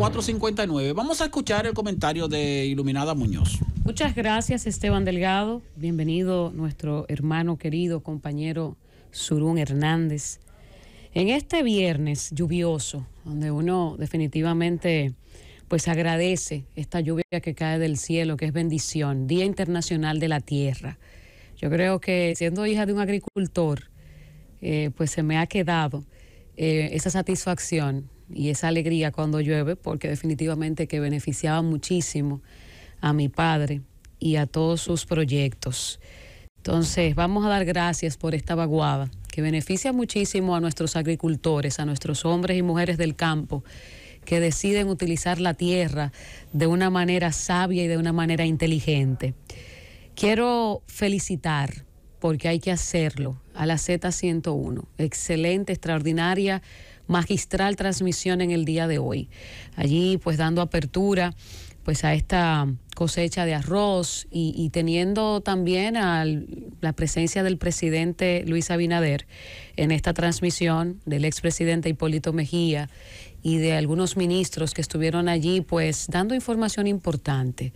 459. Vamos a escuchar el comentario de Iluminada Muñoz. Muchas gracias, Esteban Delgado. Bienvenido, nuestro hermano querido compañero Surún Hernández. En este viernes lluvioso, donde uno definitivamente pues agradece esta lluvia que cae del cielo, que es bendición, Día Internacional de la Tierra. Yo creo que siendo hija de un agricultor, eh, pues se me ha quedado eh, esa satisfacción y esa alegría cuando llueve, porque definitivamente que beneficiaba muchísimo a mi padre y a todos sus proyectos. Entonces, vamos a dar gracias por esta vaguada que beneficia muchísimo a nuestros agricultores, a nuestros hombres y mujeres del campo que deciden utilizar la tierra de una manera sabia y de una manera inteligente. Quiero felicitar, porque hay que hacerlo, a la Z101. Excelente, extraordinaria magistral transmisión en el día de hoy. Allí pues dando apertura pues a esta cosecha de arroz y, teniendo también a la presencia del presidente Luis Abinader en esta transmisión del expresidente Hipólito Mejía y de algunos ministros que estuvieron allí, pues dando información importante.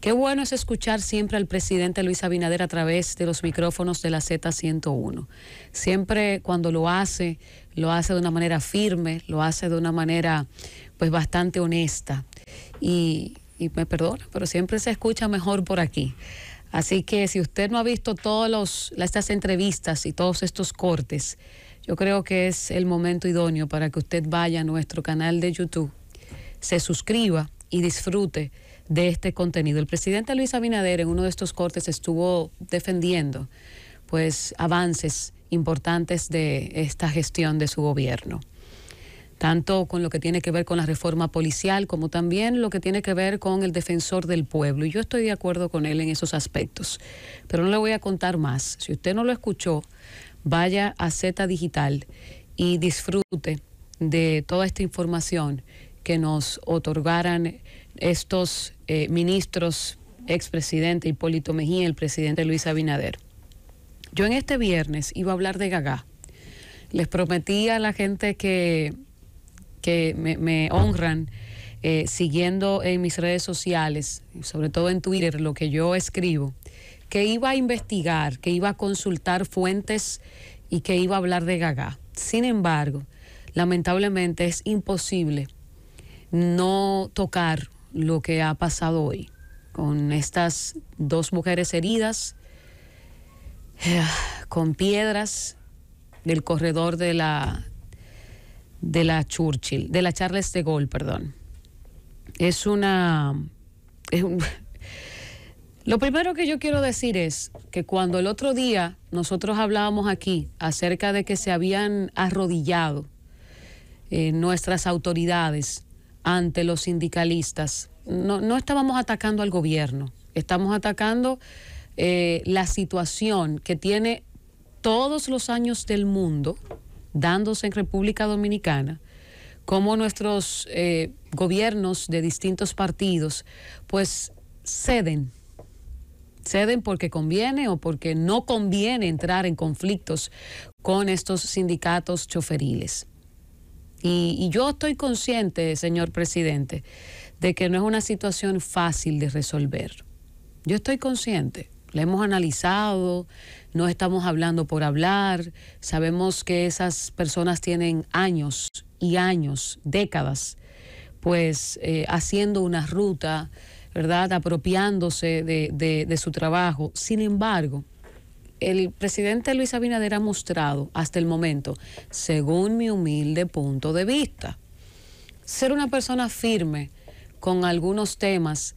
Qué bueno es escuchar siempre al presidente Luis Abinader a través de los micrófonos de la Z101. Siempre cuando lo hace, lo hace de una manera firme, lo hace de una manera pues bastante honesta. Y, me perdona, pero siempre se escucha mejor por aquí. Así que si usted no ha visto todas estas entrevistas y todos estos cortes, yo creo que es el momento idóneo para que usted vaya a nuestro canal de YouTube, se suscriba y disfrute de este contenido. El presidente Luis Abinader en uno de estos cortes estuvo defendiendo pues avances importantes de esta gestión de su gobierno, tanto con lo que tiene que ver con la reforma policial como también lo que tiene que ver con el defensor del pueblo. Y yo estoy de acuerdo con él en esos aspectos, pero no le voy a contar más. Si usted no lo escuchó, vaya a Z Digital y disfrute de toda esta información que nos otorgaran estos ministros... Eh, ministros, expresidente Hipólito Mejía y el presidente Luis Abinader. Yo en este viernes iba a hablar de Gagá. Les prometí a la gente que, me, honran eh, siguiendo en mis redes sociales, sobre todo en Twitter, lo que yo escribo, que iba a investigar, que iba a consultar fuentes y que iba a hablar de Gaga. Sin embargo, lamentablemente es imposible no tocar lo que ha pasado hoy con estas dos mujeres heridas, con piedras del corredor de la de la Churchill, de la Charles de Gaulle, perdón. Es una un, Lo primero que yo quiero decir es que cuando el otro día nosotros hablábamos aquí acerca de que se habían arrodillado eh, nuestras autoridades ante los sindicalistas, no, estábamos atacando al gobierno, estamos atacando eh, la situación que tiene todos los años del mundo dándose en República Dominicana, como nuestros eh, gobiernos de distintos partidos pues ceden ceden porque conviene o porque no conviene entrar en conflictos con estos sindicatos choferiles. Y, yo estoy consciente, señor presidente, de que no es una situación fácil de resolver. Yo estoy consciente, la hemos analizado, no estamos hablando por hablar, sabemos que esas personas tienen años y años, décadas, pues eh, haciendo una ruta ¿verdad?, apropiándose de, su trabajo. Sin embargo, el presidente Luis Abinader ha mostrado hasta el momento, según mi humilde punto de vista, ser una persona firme con algunos temas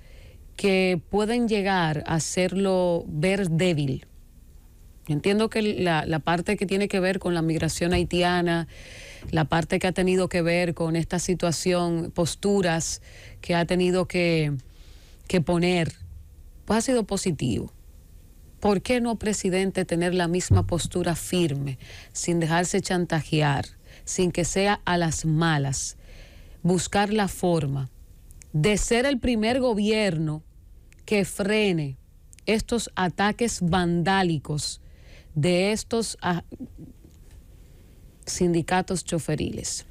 que pueden llegar a hacerlo ver débil. Entiendo que la, parte que tiene que ver con la migración haitiana, la parte que ha tenido que ver con esta situación, posturas que ha tenido que, que poner, pues ha sido positivo. ¿Por qué no, presidente, tener la misma postura firme, sin dejarse chantajear, sin que sea a las malas? Buscar la forma de ser el primer gobierno que frene estos ataques vandálicos de estos ah, sindicatos choferiles.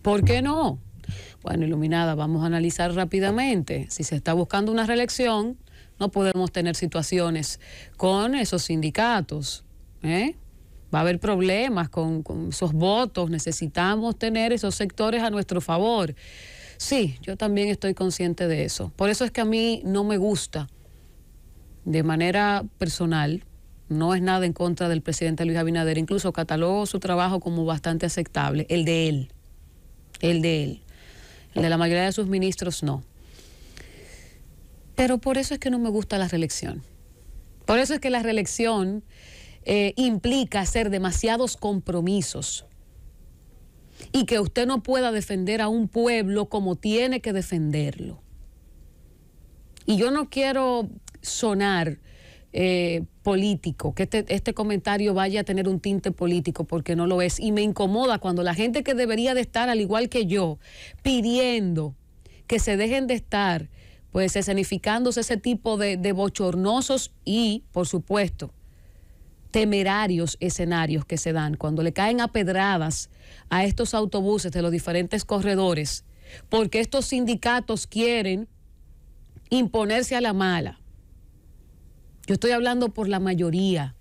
¿Por qué no? Bueno, iluminada, vamos a analizar rápidamente. Si se está buscando una reelección, no podemos tener situaciones con esos sindicatos. ¿eh? Va a haber problemas con, con esos votos, necesitamos tener esos sectores a nuestro favor. Sí, yo también estoy consciente de eso. Por eso es que a mí no me gusta, de manera personal, no es nada en contra del presidente Luis Abinader, incluso catalogó su trabajo como bastante aceptable, el de él, el de él de la mayoría de sus ministros no. Pero por eso es que no me gusta la reelección. Por eso es que la reelección eh, implica hacer demasiados compromisos y que usted no pueda defender a un pueblo como tiene que defenderlo. Y yo no quiero sonar eh, político, que este, este, comentario vaya a tener un tinte político, porque no lo es. Y me incomoda cuando la gente que debería de estar, al igual que yo, pidiendo que se dejen de estar, pues escenificándose ese tipo de, de bochornosos y, por supuesto, temerarios escenarios que se dan cuando le caen a pedradas a estos autobuses de los diferentes corredores, porque estos sindicatos quieren imponerse a la mala yo estoy hablando por la mayoría.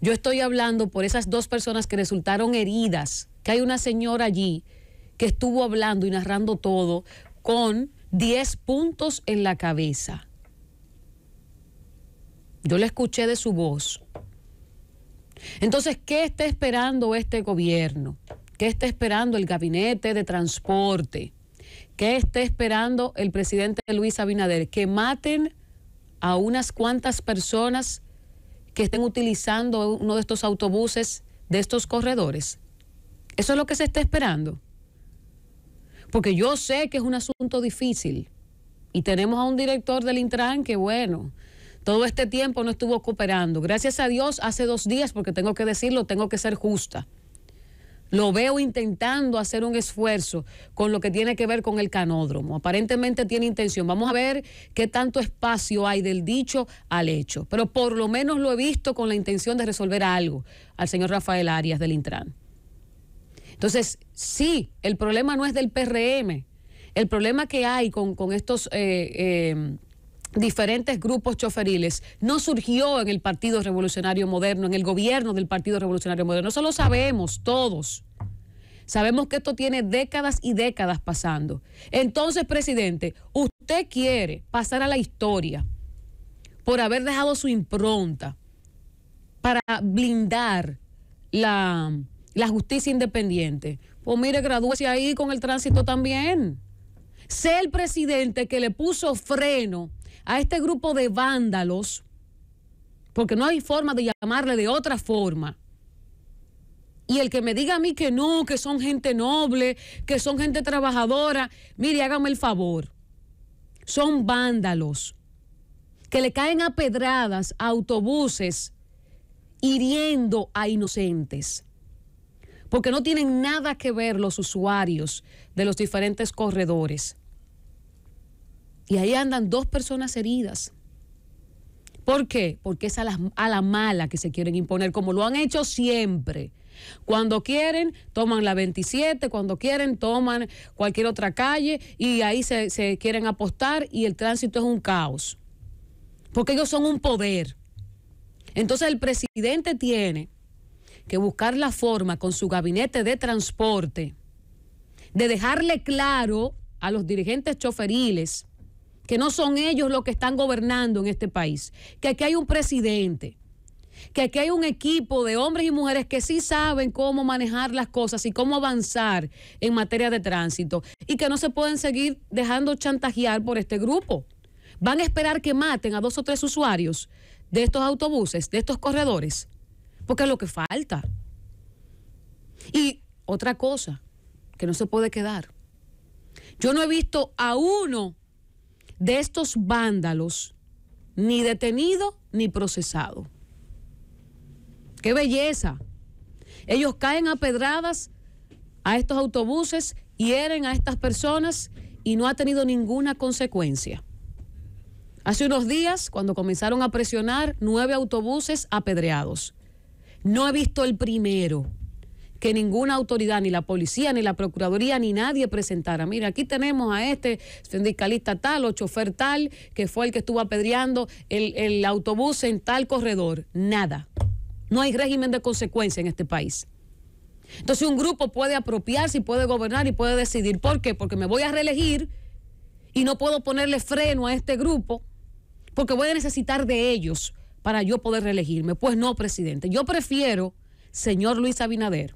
Yo estoy hablando por esas dos personas que resultaron heridas, que hay una señora allí que estuvo hablando y narrando todo con 10 puntos en la cabeza. Yo la escuché de su voz. Entonces, ¿qué está esperando este gobierno? ¿Qué está esperando el gabinete de transporte? ¿Qué está esperando el presidente Luis Abinader? Que maten a unas cuantas personas que estén utilizando uno de estos autobuses de estos corredores. Eso es lo que se está esperando. Porque yo sé que es un asunto difícil. Y tenemos a un director del Intran que, bueno, todo este tiempo no estuvo cooperando. Gracias a Dios, hace dos días, porque tengo que decirlo, tengo que ser justa. Lo veo intentando hacer un esfuerzo con lo que tiene que ver con el canódromo. Aparentemente tiene intención. Vamos a ver qué tanto espacio hay del dicho al hecho. Pero por lo menos lo he visto con la intención de resolver algo al señor Rafael Arias del Intran. Entonces, sí, el problema no es del PRM. El problema que hay con, estos eh, eh, diferentes grupos choferiles no surgió en el Partido Revolucionario Moderno, en el gobierno del Partido Revolucionario Moderno. Eso lo sabemos todos. Sabemos que esto tiene décadas y décadas pasando. Entonces, presidente, usted quiere pasar a la historia por haber dejado su impronta para blindar la, justicia independiente. Pues mire, gradúese ahí con el tránsito también. Sé el presidente que le puso freno a este grupo de vándalos, porque no hay forma de llamarle de otra forma. Y el que me diga a mí que no, que son gente noble, que son gente trabajadora, mire, hágame el favor. Son vándalos que le caen a pedradas a autobuses, hiriendo a inocentes. Porque no tienen nada que ver los usuarios de los diferentes corredores. Y ahí andan dos personas heridas. ¿Por qué? Porque es a la, mala que se quieren imponer, como lo han hecho siempre. Cuando quieren, toman la 27, cuando quieren, toman cualquier otra calle y ahí se, se, quieren apostar y el tránsito es un caos. Porque ellos son un poder. Entonces el presidente tiene que buscar la forma con su gabinete de transporte de dejarle claro a los dirigentes choferiles que no son ellos los que están gobernando en este país, que aquí hay un presidente, que aquí hay un equipo de hombres y mujeres que sí saben cómo manejar las cosas y cómo avanzar en materia de tránsito y que no se pueden seguir dejando chantajear por este grupo. Van a esperar que maten a dos o tres usuarios de estos autobuses, de estos corredores, porque es lo que falta. Y otra cosa que no se puede quedar. Yo no he visto a uno de estos vándalos ni detenido ni procesado. ¡Qué belleza! Ellos caen a pedradas a estos autobuses, hieren a estas personas y no ha tenido ninguna consecuencia. Hace unos días, cuando comenzaron a presionar, nueve autobuses apedreados. No he visto el primero que ninguna autoridad, ni la policía, ni la procuraduría, ni nadie presentara. Mira, aquí tenemos a este sindicalista tal o chofer tal, que fue el que estuvo apedreando el, autobús en tal corredor. Nada. No hay régimen de consecuencia en este país. Entonces un grupo puede apropiarse y puede gobernar y puede decidir. ¿Por qué? Porque me voy a reelegir y no puedo ponerle freno a este grupo porque voy a necesitar de ellos para yo poder reelegirme. Pues no, presidente. Yo prefiero, señor Luis Abinader,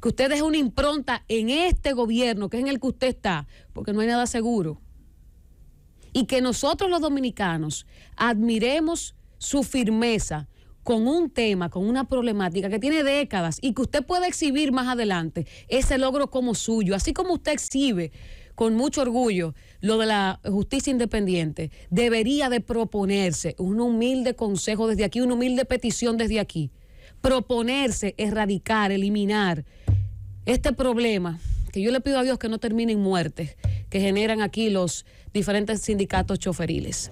que usted es una impronta en este gobierno, que es en el que usted está, porque no hay nada seguro. Y que nosotros los dominicanos admiremos su firmeza con un tema, con una problemática que tiene décadas y que usted puede exhibir más adelante ese logro como suyo, así como usted exhibe con mucho orgullo lo de la justicia independiente, debería de proponerse un humilde consejo desde aquí, una humilde petición desde aquí, proponerse erradicar, eliminar este problema, que yo le pido a Dios que no termine en muerte, que generan aquí los diferentes sindicatos choferiles.